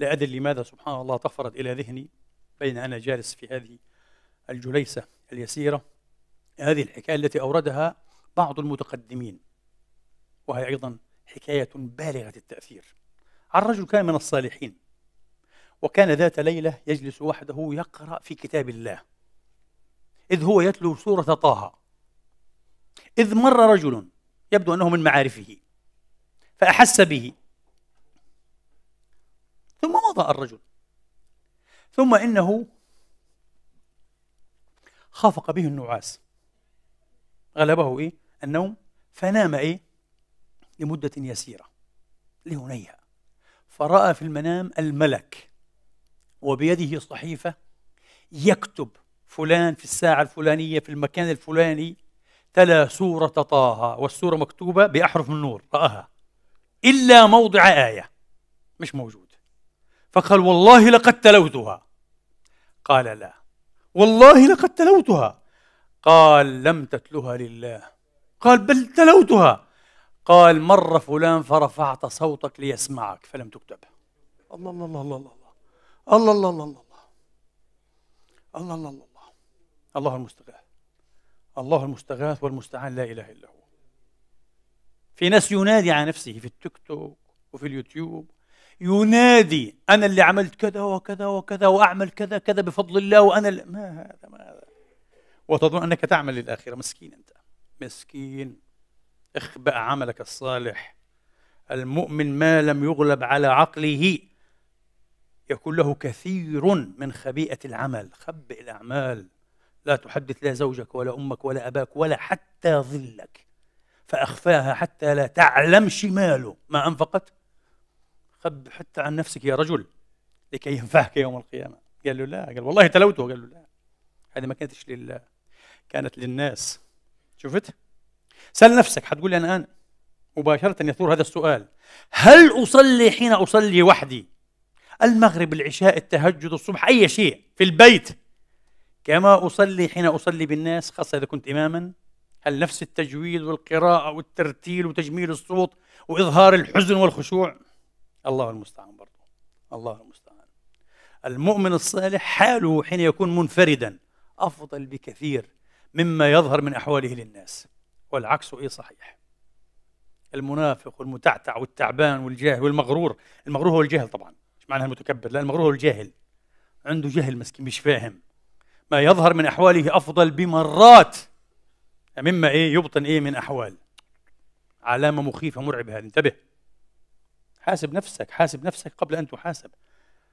لا أدري لماذا سبحان الله طفرت إلى ذهني بين أنا جالس في هذه الجليسة اليسيرة هذه الحكاية التي أوردها بعض المتقدمين وهي أيضا حكاية بالغة التأثير عن رجل كان من الصالحين وكان ذات ليلة يجلس وحده يقرأ في كتاب الله إذ هو يتلو سورة طه إذ مر رجل يبدو أنه من معارفه فأحس به أخطأ الرجل ثم إنه خافق به النعاس غلبه إيه؟ النوم فنام إيه؟ لمدة يسيرة لهنيها فرأى في المنام الملك وبيده صحيفة يكتب فلان في الساعة الفلانية في المكان الفلاني تلا سورة طه والسورة مكتوبة بأحرف النور رآها إلا موضع آية مش موجود فقال والله لقد تلوتها قال لا والله لقد تلوتها قال لم تتلها لله قال بل تلوتها قال مر فلان فرفعت صوتك ليسمعك فلم تكتب الله الله الله الله الله الله الله الله الله الله الله الله الله المستغاث الله المستغاث والمستعان لا اله الا هو في ناس ينادي على نفسه في التيك توك وفي اليوتيوب ينادي أنا اللي عملت كذا وكذا وكذا وأعمل كذا كذا بفضل الله وأنا ما هذا ما هذا وتظن أنك تعمل للآخرة مسكين أنت مسكين اخبأ عملك الصالح المؤمن ما لم يغلب على عقله يكون له كثير من خبيئة العمل خبئ الأعمال لا تحدث لا زوجك ولا أمك ولا أباك ولا حتى ظلك فأخفاها حتى لا تعلم شماله ما أنفقت خب حتى عن نفسك يا رجل لكي ينفعك يوم القيامة قال له لا قال والله تلوته قال له لا هذه ما كانتش لله كانت للناس شفت سأل نفسك حتقول لي أنا أنا مباشرة يثور هذا السؤال هل أصلي حين أصلي وحدي المغرب العشاء التهجد الصبح أي شيء في البيت كما أصلي حين أصلي بالناس خاصة إذا كنت إماما هل نفس التجويد والقراءة والترتيل وتجميل الصوت وإظهار الحزن والخشوع الله المستعان برضه الله المستعان المؤمن الصالح حاله حين يكون منفردا أفضل بكثير مما يظهر من أحواله للناس والعكس إيه صحيح المنافق والمتعتع والتعبان والجاهل والمغرور المغرور هو الجاهل طبعا مش معناها المتكبر لا المغرور هو الجاهل عنده جهل مسكين مش فاهم ما يظهر من أحواله أفضل بمرات مما إيه يبطن إيه من أحوال علامة مخيفة مرعبة انتبه حاسب نفسك حاسب نفسك قبل أن تحاسب